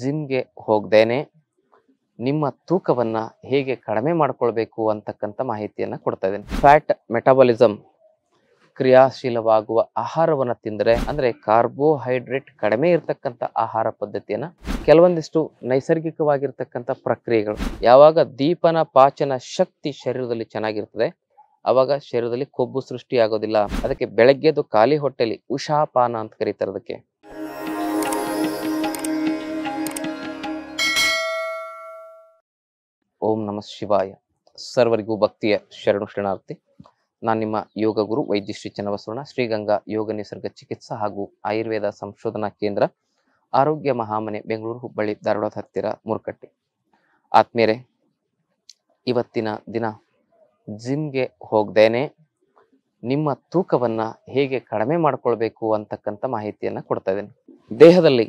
ಜಿಮ್ಗೆ ಹೋಗ್ದೇನೆ ನಿಮ್ಮ ತೂಕವನ್ನು ಹೇಗೆ ಕಡಿಮೆ ಮಾಡಿಕೊಳ್ಬೇಕು ಅಂತಕ್ಕಂಥ ಮಾಹಿತಿಯನ್ನು ಕೊಡ್ತಾ ಇದ್ದೇನೆ ಫ್ಯಾಟ್ ಮೆಟಾಬಲಿಸಮ್ ಕ್ರಿಯಾಶೀಲವಾಗುವ ಆಹಾರವನ್ನು ತಿಂದರೆ ಅಂದರೆ ಕಾರ್ಬೋಹೈಡ್ರೇಟ್ ಕಡಿಮೆ ಇರತಕ್ಕಂಥ ಆಹಾರ ಪದ್ಧತಿಯನ್ನು ಕೆಲವೊಂದಿಷ್ಟು ನೈಸರ್ಗಿಕವಾಗಿರ್ತಕ್ಕಂಥ ಪ್ರಕ್ರಿಯೆಗಳು ಯಾವಾಗ ದೀಪನ ಪಾಚನ ಶಕ್ತಿ ಶರೀರದಲ್ಲಿ ಚೆನ್ನಾಗಿರ್ತದೆ ಆವಾಗ ಶರೀರದಲ್ಲಿ ಕೊಬ್ಬು ಸೃಷ್ಟಿಯಾಗೋದಿಲ್ಲ ಅದಕ್ಕೆ ಬೆಳಗ್ಗೆದು ಖಾಲಿ ಹೊಟ್ಟೆಲಿ ಉಷಾಪಾನ ಅಂತ ಕರೀತಾರೆ ಅದಕ್ಕೆ ಓಂ ನಮಃ ಶಿವಾಯ ಸರ್ವರಿಗೂ ಭಕ್ತಿಯ ಶರಣು ಶರಣಾರ್ಥಿ ನಾನು ನಿಮ್ಮ ಯೋಗ ಗುರು ವೈದ್ಯ ಶ್ರೀ ಚನ್ನಬಸವಣ್ಣ ಶ್ರೀಗಂಗಾ ಯೋಗ ನಿಸರ್ಗ ಚಿಕಿತ್ಸಾ ಹಾಗೂ ಆಯುರ್ವೇದ ಸಂಶೋಧನಾ ಕೇಂದ್ರ ಆರೋಗ್ಯ ಮಹಾಮನೆ ಬೆಂಗಳೂರು ಹುಬ್ಬಳ್ಳಿ ಧಾರವಾಡ ಹತ್ತಿರ ಮುರುಕಟ್ಟೆ ಆತ್ಮೀಯರೇ ಇವತ್ತಿನ ದಿನ ಜಿಮ್ಗೆ ಹೋಗ್ದೇನೆ ನಿಮ್ಮ ತೂಕವನ್ನು ಹೇಗೆ ಕಡಿಮೆ ಮಾಡಿಕೊಳ್ಬೇಕು ಅಂತಕ್ಕಂಥ ಮಾಹಿತಿಯನ್ನು ಕೊಡ್ತಾ ಇದ್ದೇನೆ ದೇಹದಲ್ಲಿ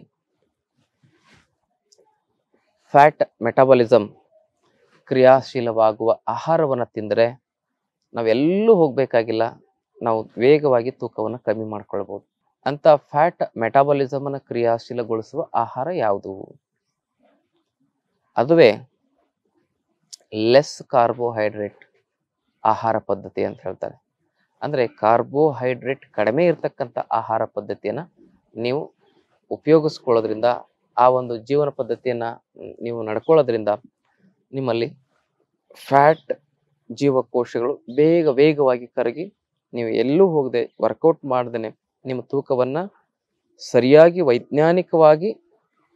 ಫ್ಯಾಟ್ ಮೆಟಾಬಾಲಿಸಮ್ ಕ್ರಿಯಾಶೀಲವಾಗುವ ಆಹಾರವನ್ನು ತಿಂದರೆ ನಾವೆಲ್ಲೂ ಹೋಗಬೇಕಾಗಿಲ್ಲ ನಾವು ವೇಗವಾಗಿ ತೂಕವನ್ನು ಕಮ್ಮಿ ಮಾಡ್ಕೊಳ್ಬೋದು ಅಂತ ಫ್ಯಾಟ್ ಮೆಟಾಬಾಲಿಸಮನ್ನು ಕ್ರಿಯಾಶೀಲಗೊಳಿಸುವ ಆಹಾರ ಯಾವುದು ಅದುವೇ ಲೆಸ್ ಕಾರ್ಬೋಹೈಡ್ರೇಟ್ ಆಹಾರ ಪದ್ಧತಿ ಅಂತ ಹೇಳ್ತಾರೆ ಅಂದರೆ ಕಾರ್ಬೋಹೈಡ್ರೇಟ್ ಕಡಿಮೆ ಇರತಕ್ಕಂಥ ಆಹಾರ ಪದ್ಧತಿಯನ್ನು ನೀವು ಉಪಯೋಗಿಸ್ಕೊಳ್ಳೋದ್ರಿಂದ ಆ ಒಂದು ಜೀವನ ಪದ್ಧತಿಯನ್ನು ನೀವು ನಡ್ಕೊಳ್ಳೋದ್ರಿಂದ ನಿಮ್ಮಲ್ಲಿ ಫ್ಯಾಟ್ ಜೀವಕೋಶಗಳು ಬೇಗ ವೇಗವಾಗಿ ಕರಗಿ ನೀವು ಎಲ್ಲೂ ಹೋಗದೆ ವರ್ಕೌಟ್ ಮಾಡ್ದೇನೆ ನಿಮ್ಮ ತೂಕವನ್ನು ಸರಿಯಾಗಿ ವೈಜ್ಞಾನಿಕವಾಗಿ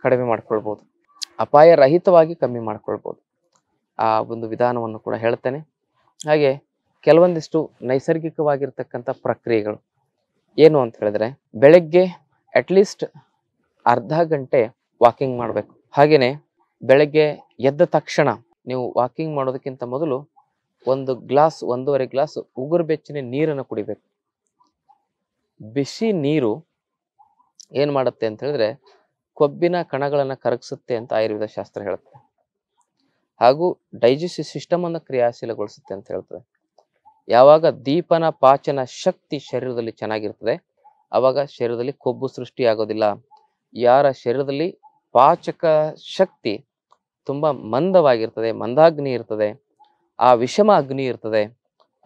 ಕಡಿಮೆ ಮಾಡಿಕೊಳ್ಬೋದು ಅಪಾಯ ರಹಿತವಾಗಿ ಕಮ್ಮಿ ಮಾಡ್ಕೊಳ್ಬೋದು ಆ ಒಂದು ವಿಧಾನವನ್ನು ಕೂಡ ಹೇಳ್ತೇನೆ ಹಾಗೆ ಕೆಲವೊಂದಿಷ್ಟು ನೈಸರ್ಗಿಕವಾಗಿರ್ತಕ್ಕಂಥ ಪ್ರಕ್ರಿಯೆಗಳು ಏನು ಅಂತ ಹೇಳಿದ್ರೆ ಬೆಳಗ್ಗೆ ಅಟ್ಲೀಸ್ಟ್ ಅರ್ಧ ಗಂಟೆ ವಾಕಿಂಗ್ ಮಾಡಬೇಕು ಹಾಗೆಯೇ ಬೆಳಗ್ಗೆ ಎದ್ದ ತಕ್ಷಣ ನೀವು ವಾಕಿಂಗ್ ಮಾಡೋದಕ್ಕಿಂತ ಮೊದಲು ಒಂದು ಗ್ಲಾಸ್ ಒಂದೂವರೆ ಗ್ಲಾಸ್ ಉಗುರು ಬೆಚ್ಚನೆ ನೀರನ್ನು ಕುಡಿಬೇಕು ಬಿಸಿ ನೀರು ಏನು ಮಾಡುತ್ತೆ ಅಂತ ಹೇಳಿದ್ರೆ ಕೊಬ್ಬಿನ ಕಣಗಳನ್ನು ಕರಗಿಸುತ್ತೆ ಅಂತ ಆಯುರ್ವೇದ ಶಾಸ್ತ್ರ ಹೇಳುತ್ತೆ ಹಾಗೂ ಡೈಜೆಸ್ಟಿವ್ ಸಿಸ್ಟಮ್ ಅನ್ನು ಕ್ರಿಯಾಶೀಲಗೊಳಿಸುತ್ತೆ ಅಂತ ಹೇಳ್ತದೆ ಯಾವಾಗ ದೀಪನ ಪಾಚನ ಶಕ್ತಿ ಶರೀರದಲ್ಲಿ ಚೆನ್ನಾಗಿರ್ತದೆ ಆವಾಗ ಶರೀರದಲ್ಲಿ ಕೊಬ್ಬು ಸೃಷ್ಟಿಯಾಗೋದಿಲ್ಲ ಯಾರ ಶರೀರದಲ್ಲಿ ಪಾಚಕ ಶಕ್ತಿ ತುಂಬ ಮಂದವಾಗಿರ್ತದೆ ಮಂದಾಗ್ನಿ ಇರ್ತದೆ ಆ ವಿಷಮ ಅಗ್ನಿ ಇರ್ತದೆ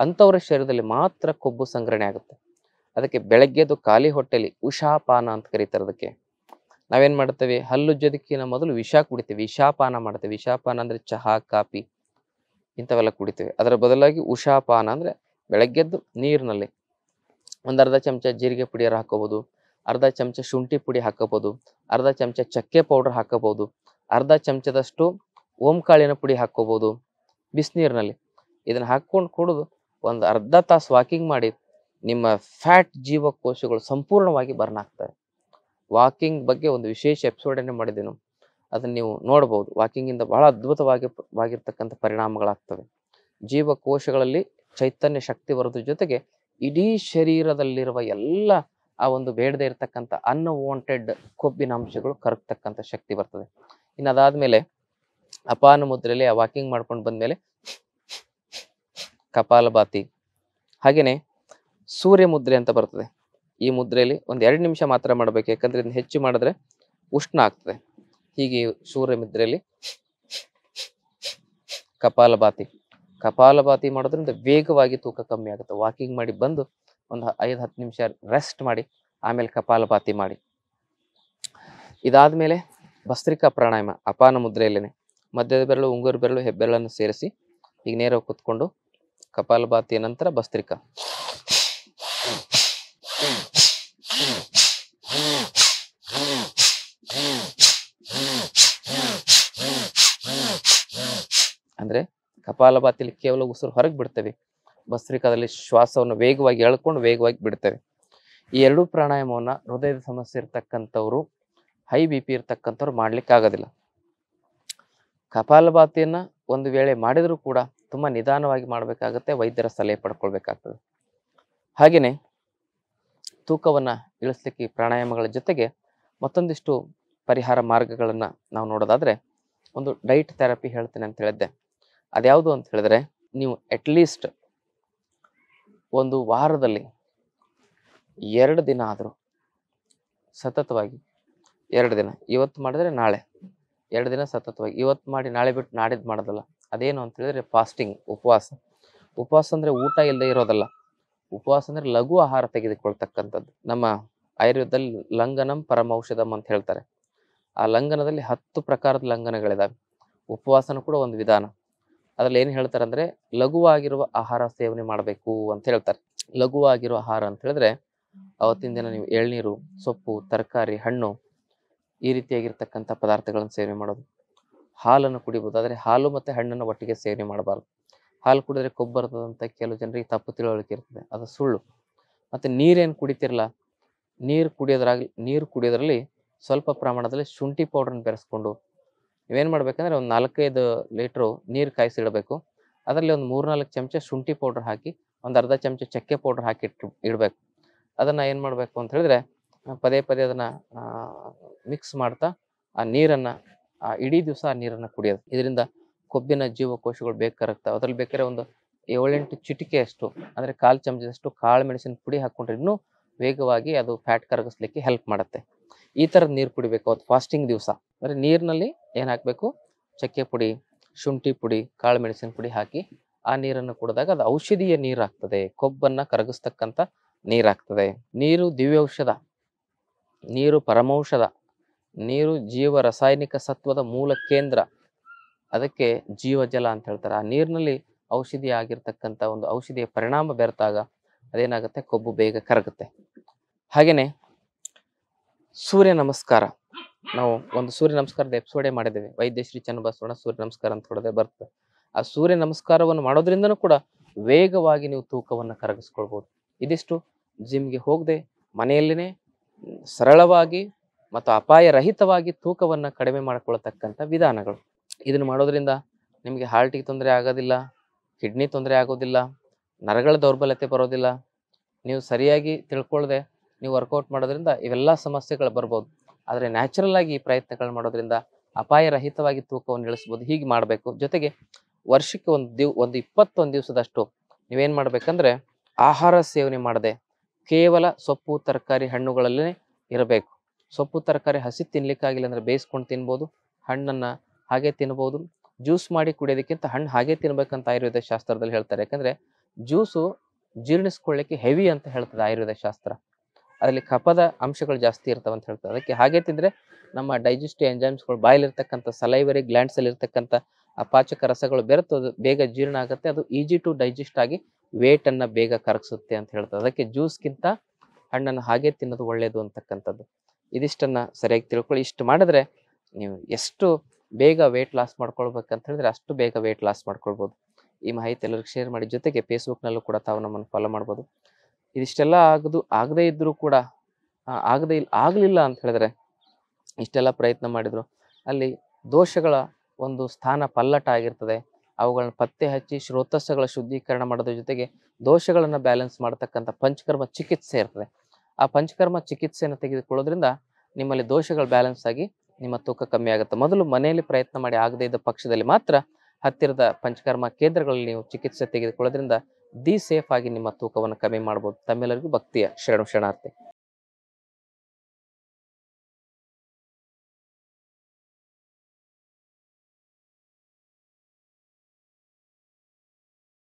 ಅಂಥವರ ಶರೀರದಲ್ಲಿ ಮಾತ್ರ ಕೊಬ್ಬು ಸಂಗ್ರಹಣೆ ಆಗುತ್ತೆ ಅದಕ್ಕೆ ಬೆಳಗ್ಗೆದ್ದು ಖಾಲಿ ಹೊಟ್ಟೆಲಿ ಉಷಾಪಾನ ಅಂತ ಕರೀತಾರೆ ಅದಕ್ಕೆ ನಾವೇನು ಮಾಡ್ತೇವೆ ಹಲ್ಲು ಜೊದಕ್ಕಿನ ಮೊದಲು ವಿಷ ಕುಡಿತೀವಿ ವಿಷಾಪಾನ ಮಾಡ್ತೇವೆ ವಿಷಾಪಾನ ಅಂದರೆ ಚಹಾ ಕಾಫಿ ಇಂಥವೆಲ್ಲ ಕುಡಿತೀವಿ ಅದರ ಬದಲಾಗಿ ಉಷಾಪಾನ ಅಂದರೆ ಬೆಳಗ್ಗೆದ್ದು ನೀರಿನಲ್ಲಿ ಒಂದು ಅರ್ಧ ಚಮಚ ಜೀರಿಗೆ ಪುಡಿಯರು ಹಾಕೋಬೋದು ಅರ್ಧ ಚಮಚ ಶುಂಠಿ ಪುಡಿ ಹಾಕೋಬೋದು ಅರ್ಧ ಚಮಚ ಚಕ್ಕೆ ಪೌಡರ್ ಹಾಕೋಬೋದು ಅರ್ಧ ಚಮಚದಷ್ಟು ಓಂಕಾಳಿನ ಪುಡಿ ಹಾಕ್ಕೋಬೋದು ಬಿಸಿನೀರಿನಲ್ಲಿ ಇದನ್ನು ಹಾಕ್ಕೊಂಡು ಕುಡಿದು ಒಂದು ಅರ್ಧ ತಾಸು ವಾಕಿಂಗ್ ಮಾಡಿ ನಿಮ್ಮ ಫ್ಯಾಟ್ ಜೀವಕೋಶಗಳು ಸಂಪೂರ್ಣವಾಗಿ ಬರ್ನ್ ಆಗ್ತವೆ ವಾಕಿಂಗ್ ಬಗ್ಗೆ ಒಂದು ವಿಶೇಷ ಎಪಿಸೋಡನ್ನು ಮಾಡಿದ್ದೇನು ಅದನ್ನು ನೀವು ನೋಡ್ಬೋದು ವಾಕಿಂಗಿಂದ ಬಹಳ ಅದ್ಭುತವಾಗಿ ಪರಿಣಾಮಗಳಾಗ್ತವೆ ಜೀವಕೋಶಗಳಲ್ಲಿ ಚೈತನ್ಯ ಶಕ್ತಿ ಬರೋದ್ರ ಜೊತೆಗೆ ಇಡೀ ಶರೀರದಲ್ಲಿರುವ ಎಲ್ಲ ಆ ಒಂದು ಬೇಡದೇ ಇರತಕ್ಕಂಥ ಅನ್ವಾಂಟೆಡ್ ಕೊಬ್ಬಿನ ಅಂಶಗಳು ಕರಗ್ತಕ್ಕಂಥ ಶಕ್ತಿ ಬರ್ತದೆ ಇನ್ನು ಅದಾದ್ಮೇಲೆ ಅಪಾನ ಮುದ್ರೆಯಲ್ಲಿ ವಾಕಿಂಗ್ ಮಾಡ್ಕೊಂಡು ಬಂದ್ಮೇಲೆ ಕಪಾಲಭಾತಿ ಹಾಗೆಯೇ ಸೂರ್ಯ ಮುದ್ರೆ ಅಂತ ಬರ್ತದೆ ಈ ಮುದ್ರೆಯಲ್ಲಿ ಒಂದು ಎರಡು ನಿಮಿಷ ಮಾತ್ರ ಮಾಡಬೇಕು ಯಾಕಂದರೆ ಇದನ್ನು ಹೆಚ್ಚು ಮಾಡಿದ್ರೆ ಉಷ್ಣ ಆಗ್ತದೆ ಹೀಗೆ ಸೂರ್ಯ ಮುದ್ರೆಯಲ್ಲಿ ಕಪಾಲಭಾತಿ ಕಪಾಲಭಾತಿ ಮಾಡೋದ್ರಿಂದ ವೇಗವಾಗಿ ತೂಕ ಕಮ್ಮಿ ಆಗುತ್ತೆ ವಾಕಿಂಗ್ ಮಾಡಿ ಬಂದು ಒಂದು ಐದು ಹತ್ತು ನಿಮಿಷ ರೆಸ್ಟ್ ಮಾಡಿ ಆಮೇಲೆ ಕಪಾಲಭಾತಿ ಮಾಡಿ ಇದಾದ ಮೇಲೆ ಭಸ್ತ್ರಿಕಾ ಪ್ರಾಣಾಯಾಮ ಅಪಾನ ಮುದ್ರೆಯಲ್ಲೇ ಮಧ್ಯದ ಬೆರಳು ಉಂಗುರು ಬೆರಳು ಹೆಬ್ಬೆರಳನ್ನು ಸೇರಿಸಿ ಈಗ ನೇರ ಕೂತ್ಕೊಂಡು ಬಾತಿಯ ನಂತರ ಭಸ್ತ್ರಿಕಾ ಅಂದರೆ ಕಪಾಲಭಾತಿಯಲ್ಲಿ ಕೇವಲ ಉಸಿರು ಹೊರಗೆ ಬಿಡ್ತೇವೆ ಭಸ್ತ್ರಿಕಾದಲ್ಲಿ ಶ್ವಾಸವನ್ನು ವೇಗವಾಗಿ ಎಳ್ಕೊಂಡು ವೇಗವಾಗಿ ಬಿಡ್ತೇವೆ ಈ ಎರಡೂ ಪ್ರಾಣಾಯಾಮವನ್ನು ಹೃದಯದ ಸಮಸ್ಯೆ ಇರತಕ್ಕಂಥವ್ರು ಹೈ ಬಿ ಪಿ ಇರ್ತಕ್ಕಂಥವ್ರು ಮಾಡ್ಲಿಕ್ಕೆ ಆಗೋದಿಲ್ಲ ಕಪಾಲಭಾತಿಯನ್ನು ಒಂದು ವೇಳೆ ಮಾಡಿದರೂ ಕೂಡ ತುಂಬ ನಿಧಾನವಾಗಿ ಮಾಡಬೇಕಾಗತ್ತೆ ವೈದ್ಯರ ಸಲಹೆ ಪಡ್ಕೊಳ್ಬೇಕಾಗ್ತದೆ ಹಾಗೆಯೇ ತೂಕವನ್ನು ಇಳಿಸ್ಲಿಕ್ಕೆ ಪ್ರಾಣಾಯಾಮಗಳ ಜೊತೆಗೆ ಮತ್ತೊಂದಿಷ್ಟು ಪರಿಹಾರ ಮಾರ್ಗಗಳನ್ನು ನಾವು ನೋಡೋದಾದರೆ ಒಂದು ಡೈಟ್ ಥೆರಪಿ ಹೇಳ್ತೇನೆ ಅಂತ ಹೇಳಿದ್ದೆ ಅದ್ಯಾವುದು ಅಂತ ಹೇಳಿದ್ರೆ ನೀವು ಅಟ್ಲೀಸ್ಟ್ ಒಂದು ವಾರದಲ್ಲಿ ಎರಡು ದಿನ ಆದರೂ ಸತತವಾಗಿ ಎರಡು ದಿನ ಇವತ್ತು ಮಾಡಿದ್ರೆ ನಾಳೆ ಎರಡು ದಿನ ಸತತವಾಗಿ ಇವತ್ತು ಮಾಡಿ ನಾಳೆ ಬಿಟ್ಟು ನಾಡಿದ್ದು ಮಾಡೋದಲ್ಲ ಅದೇನು ಅಂತ ಹೇಳಿದ್ರೆ ಫಾಸ್ಟಿಂಗ್ ಉಪವಾಸ ಉಪವಾಸ ಅಂದರೆ ಊಟ ಇಲ್ಲದೆ ಇರೋದಲ್ಲ ಉಪವಾಸ ಅಂದರೆ ಲಘು ಆಹಾರ ತೆಗೆದುಕೊಳ್ತಕ್ಕಂಥದ್ದು ನಮ್ಮ ಆಯುರ್ವೇದದಲ್ಲಿ ಲಂಘನಂ ಪರಮೌಷಧಂ ಅಂತ ಹೇಳ್ತಾರೆ ಆ ಲಂಘನದಲ್ಲಿ ಹತ್ತು ಪ್ರಕಾರದ ಲಂಘನಗಳಿದ್ದಾವೆ ಉಪವಾಸನೂ ಕೂಡ ಒಂದು ವಿಧಾನ ಅದರಲ್ಲಿ ಏನು ಹೇಳ್ತಾರೆ ಅಂದರೆ ಲಘುವಾಗಿರುವ ಆಹಾರ ಸೇವನೆ ಮಾಡಬೇಕು ಅಂತ ಹೇಳ್ತಾರೆ ಲಘುವಾಗಿರುವ ಆಹಾರ ಅಂತ ಹೇಳಿದ್ರೆ ಅವತ್ತಿನ ದಿನ ನೀವು ಎಳ್ನೀರು ಸೊಪ್ಪು ತರಕಾರಿ ಹಣ್ಣು ಈ ರೀತಿಯಾಗಿರ್ತಕ್ಕಂಥ ಪದಾರ್ಥಗಳನ್ನು ಸೇವನೆ ಮಾಡೋದು ಹಾಲನ್ನು ಕುಡಿಬೋದು ಆದರೆ ಹಾಲು ಮತ್ತು ಹಣ್ಣನ್ನು ಒಟ್ಟಿಗೆ ಸೇವನೆ ಮಾಡಬಾರ್ದು ಹಾಲು ಕುಡಿದ್ರೆ ಕೊಬ್ಬರ್ತದಂಥ ಕೆಲವು ಜನರಿಗೆ ತಪ್ಪು ತಿಳುವಳಿಕೆ ಇರ್ತದೆ ಅದು ಸುಳ್ಳು ಮತ್ತು ನೀರೇನು ಕುಡಿತಿರಲ್ಲ ನೀರು ಕುಡಿಯೋದ್ರಾಗಲಿ ನೀರು ಕುಡಿಯೋದ್ರಲ್ಲಿ ಸ್ವಲ್ಪ ಪ್ರಮಾಣದಲ್ಲಿ ಶುಂಠಿ ಪೌಡ್ರನ್ನ ಬೆರೆಸ್ಕೊಂಡು ಇವೇನು ಮಾಡಬೇಕಂದ್ರೆ ಒಂದು ನಾಲ್ಕೈದು ಲೀಟ್ರು ನೀರು ಕಾಯಿಸಿಡಬೇಕು ಅದರಲ್ಲಿ ಒಂದು ನಾಲ್ಕು ಚಮಚ ಶುಂಠಿ ಪೌಡ್ರ್ ಹಾಕಿ ಒಂದು ಅರ್ಧ ಚಮಚ ಚಕ್ಕೆ ಪೌಡ್ರ್ ಹಾಕಿ ಇಡಬೇಕು ಅದನ್ನು ಏನು ಮಾಡಬೇಕು ಅಂತ ಹೇಳಿದ್ರೆ ಪದೇ ಪದೇ ಅದನ್ನ ಮಿಕ್ಸ್ ಮಾಡ್ತಾ ಆ ನೀರನ್ನ ಆ ಇಡೀ ದಿವಸ ಆ ನೀರನ್ನ ಕುಡಿಯೋದು ಇದರಿಂದ ಕೊಬ್ಬಿನ ಜೀವಕೋಶಗಳು ಬೇಕಾಗ್ತಾವೆ ಅದ್ರಲ್ಲಿ ಬೇಕಾದ್ರೆ ಒಂದು ಏಳೆಂಟು ಚಿಟಿಕೆಯಷ್ಟು ಅಂದರೆ ಕಾಲು ಚಮಚದಷ್ಟು ಕಾಳು ಮೆಣಸಿನ ಪುಡಿ ಹಾಕ್ಕೊಂಡ್ರೆ ಇನ್ನೂ ವೇಗವಾಗಿ ಅದು ಫ್ಯಾಟ್ ಕರಗಿಸ್ಲಿಕ್ಕೆ ಹೆಲ್ಪ್ ಮಾಡುತ್ತೆ ಈ ಥರದ ನೀರು ಕುಡಿಬೇಕು ಅವತ್ತು ಫಾಸ್ಟಿಂಗ್ ದಿವಸ ಅಂದರೆ ನೀರಿನಲ್ಲಿ ಏನು ಹಾಕ್ಬೇಕು ಚಕ್ಕೆ ಪುಡಿ ಶುಂಠಿ ಪುಡಿ ಕಾಳು ಮೆಣಸಿನ ಪುಡಿ ಹಾಕಿ ಆ ನೀರನ್ನು ಕುಡಿದಾಗ ಅದು ಔಷಧೀಯ ನೀರಾಗ್ತದೆ ಕೊಬ್ಬನ್ನು ಕರಗಿಸ್ತಕ್ಕಂಥ ನೀರಾಗ್ತದೆ ನೀರು ದಿವ್ಯೌಷಧ ನೀರು ಪರಮೌಷಧ ನೀರು ಜೀವ ರಾಸಾಯನಿಕ ಸತ್ವದ ಮೂಲ ಕೇಂದ್ರ ಅದಕ್ಕೆ ಜೀವಜಲ ಅಂತ ಹೇಳ್ತಾರೆ ಆ ನೀರಿನಲ್ಲಿ ಔಷಧಿ ಆಗಿರ್ತಕ್ಕಂಥ ಒಂದು ಔಷಧಿಯ ಪರಿಣಾಮ ಬೆರೆತಾಗ ಅದೇನಾಗುತ್ತೆ ಕೊಬ್ಬು ಬೇಗ ಕರಗುತ್ತೆ ಹಾಗೆಯೇ ಸೂರ್ಯ ನಮಸ್ಕಾರ ನಾವು ಒಂದು ಸೂರ್ಯ ನಮಸ್ಕಾರದ ಎಪಿಸೋಡೇ ಮಾಡಿದ್ದೇವೆ ವೈದ್ಯ ಶ್ರೀ ಚನ್ನಬಸವಣ್ಣ ಸೂರ್ಯ ನಮಸ್ಕಾರ ಅಂತ ಹೊಡೆದೇ ಬರ್ತದೆ ಆ ಸೂರ್ಯ ನಮಸ್ಕಾರವನ್ನು ಮಾಡೋದ್ರಿಂದನೂ ಕೂಡ ವೇಗವಾಗಿ ನೀವು ತೂಕವನ್ನು ಕರಗಿಸ್ಕೊಳ್ಬೋದು ಇದಿಷ್ಟು ಜಿಮ್ಗೆ ಹೋಗದೆ ಮನೆಯಲ್ಲೇ ಸರಳವಾಗಿ ಮತ್ತು ಅಪಾಯರಹಿತವಾಗಿ ತೂಕವನ್ನು ಕಡಿಮೆ ಮಾಡಿಕೊಳ್ಳತಕ್ಕಂಥ ವಿಧಾನಗಳು ಇದನ್ನು ಮಾಡೋದ್ರಿಂದ ನಿಮಗೆ ಹಾರ್ಟಿಗೆ ತೊಂದರೆ ಆಗೋದಿಲ್ಲ ಕಿಡ್ನಿ ತೊಂದರೆ ಆಗೋದಿಲ್ಲ ನರಗಳ ದೌರ್ಬಲ್ಯತೆ ಬರೋದಿಲ್ಲ ನೀವು ಸರಿಯಾಗಿ ತಿಳ್ಕೊಳ್ಳದೆ ನೀವು ವರ್ಕೌಟ್ ಮಾಡೋದ್ರಿಂದ ಇವೆಲ್ಲ ಸಮಸ್ಯೆಗಳು ಬರ್ಬೋದು ಆದರೆ ನ್ಯಾಚುರಲ್ ಆಗಿ ಈ ಪ್ರಯತ್ನಗಳು ಮಾಡೋದ್ರಿಂದ ಅಪಾಯರಹಿತವಾಗಿ ತೂಕವನ್ನು ಇಳಿಸ್ಬೋದು ಹೀಗೆ ಮಾಡಬೇಕು ಜೊತೆಗೆ ವರ್ಷಕ್ಕೆ ಒಂದು ದಿವ್ ಒಂದು ಇಪ್ಪತ್ತೊಂದು ದಿವಸದಷ್ಟು ನೀವೇನು ಮಾಡಬೇಕಂದ್ರೆ ಆಹಾರ ಸೇವನೆ ಮಾಡದೆ ಕೇವಲ ಸೊಪ್ಪು ತರಕಾರಿ ಹಣ್ಣುಗಳಲ್ಲೇ ಇರಬೇಕು ಸೊಪ್ಪು ತರಕಾರಿ ಹಸಿ ತಿನ್ನಲಿಕ್ಕಾಗಿಲ್ಲ ಅಂದರೆ ಬೇಯಿಸ್ಕೊಂಡು ತಿನ್ಬೋದು ಹಣ್ಣನ್ನು ಹಾಗೆ ತಿನ್ಬೋದು ಜ್ಯೂಸ್ ಮಾಡಿ ಕುಡಿಯೋದಕ್ಕಿಂತ ಹಣ್ಣು ಹಾಗೆ ತಿನ್ಬೇಕಂತ ಆಯುರ್ವೇದ ಶಾಸ್ತ್ರದಲ್ಲಿ ಹೇಳ್ತಾರೆ ಯಾಕಂದರೆ ಜ್ಯೂಸು ಜೀರ್ಣಿಸ್ಕೊಳ್ಳಿಕ್ಕೆ ಹೆವಿ ಅಂತ ಹೇಳ್ತದೆ ಆಯುರ್ವೇದ ಶಾಸ್ತ್ರ ಅದರಲ್ಲಿ ಕಪದ ಅಂಶಗಳು ಜಾಸ್ತಿ ಇರ್ತವೆ ಅಂತ ಹೇಳ್ತಾರೆ ಅದಕ್ಕೆ ಹಾಗೆ ತಿಂದರೆ ನಮ್ಮ ಡೈಜೆಸ್ಟಿವ್ ಎಂಜೈಮ್ಸ್ಗಳು ಬಾಯಲ್ಲಿರ್ತಕ್ಕಂಥ ಸಲೈವರಿ ಗ್ಲ್ಯಾಂಡ್ಸಲ್ಲಿರ್ತಕ್ಕಂಥ ಆ ಪಾಚಕ ರಸಗಳು ಬೆರೆತು ಅದು ಬೇಗ ಜೀರ್ಣ ಆಗುತ್ತೆ ಅದು ಈಜಿ ಟು ಡೈಜೆಸ್ಟ್ ಆಗಿ ವೇಟನ್ನು ಬೇಗ ಕರಗಿಸುತ್ತೆ ಅಂತ ಹೇಳ್ತಾರೆ ಅದಕ್ಕೆ ಜ್ಯೂಸ್ಗಿಂತ ಹಣ್ಣನ್ನು ಹಾಗೆ ತಿನ್ನೋದು ಒಳ್ಳೆಯದು ಅಂತಕ್ಕಂಥದ್ದು ಇದಿಷ್ಟನ್ನು ಸರಿಯಾಗಿ ತಿಳ್ಕೊಳ್ಳಿ ಇಷ್ಟು ಮಾಡಿದ್ರೆ ನೀವು ಎಷ್ಟು ಬೇಗ ವೇಟ್ ಲಾಸ್ ಮಾಡ್ಕೊಳ್ಬೇಕಂತ ಹೇಳಿದ್ರೆ ಅಷ್ಟು ಬೇಗ ವೇಟ್ ಲಾಸ್ ಮಾಡ್ಕೊಳ್ಬೋದು ಈ ಮಾಹಿತಿ ಎಲ್ಲರಿಗೂ ಶೇರ್ ಮಾಡಿ ಜೊತೆಗೆ ಫೇಸ್ಬುಕ್ನಲ್ಲೂ ಕೂಡ ತಾವು ನಮ್ಮನ್ನು ಫಾಲೋ ಮಾಡ್ಬೋದು ಇದಿಷ್ಟೆಲ್ಲ ಆಗದು ಆಗದೇ ಇದ್ದರೂ ಕೂಡ ಆಗದೇ ಇಲ್ಲ ಆಗಲಿಲ್ಲ ಅಂತ ಹೇಳಿದ್ರೆ ಇಷ್ಟೆಲ್ಲ ಪ್ರಯತ್ನ ಮಾಡಿದ್ರು ಅಲ್ಲಿ ದೋಷಗಳ ಒಂದು ಸ್ಥಾನ ಪಲ್ಲಟ ಆಗಿರ್ತದೆ ಅವುಗಳನ್ನ ಪತ್ತೆ ಹಚ್ಚಿ ಶ್ರೋತಸ್ಸಗಳ ಶುದ್ಧೀಕರಣ ಮಾಡೋದ್ರ ಜೊತೆಗೆ ದೋಷಗಳನ್ನು ಬ್ಯಾಲೆನ್ಸ್ ಮಾಡತಕ್ಕಂಥ ಪಂಚಕರ್ಮ ಚಿಕಿತ್ಸೆ ಇರ್ತದೆ ಆ ಪಂಚಕರ್ಮ ಚಿಕಿತ್ಸೆಯನ್ನು ತೆಗೆದುಕೊಳ್ಳೋದ್ರಿಂದ ನಿಮ್ಮಲ್ಲಿ ದೋಷಗಳು ಬ್ಯಾಲೆನ್ಸ್ ಆಗಿ ನಿಮ್ಮ ತೂಕ ಕಮ್ಮಿ ಆಗುತ್ತೆ ಮೊದಲು ಮನೆಯಲ್ಲಿ ಪ್ರಯತ್ನ ಮಾಡಿ ಆಗದೇ ಇದ್ದ ಪಕ್ಷದಲ್ಲಿ ಮಾತ್ರ ಹತ್ತಿರದ ಪಂಚಕರ್ಮ ಕೇಂದ್ರಗಳಲ್ಲಿ ನೀವು ಚಿಕಿತ್ಸೆ ತೆಗೆದುಕೊಳ್ಳೋದ್ರಿಂದ ದಿ ಸೇಫ್ ಆಗಿ ನಿಮ್ಮ ತೂಕವನ್ನು ಕಮ್ಮಿ ಮಾಡ್ಬೋದು ತಮ್ಮೆಲ್ಲರಿಗೂ ಭಕ್ತಿಯ ಶರಣು ಶರಣಾರ್ಥಿ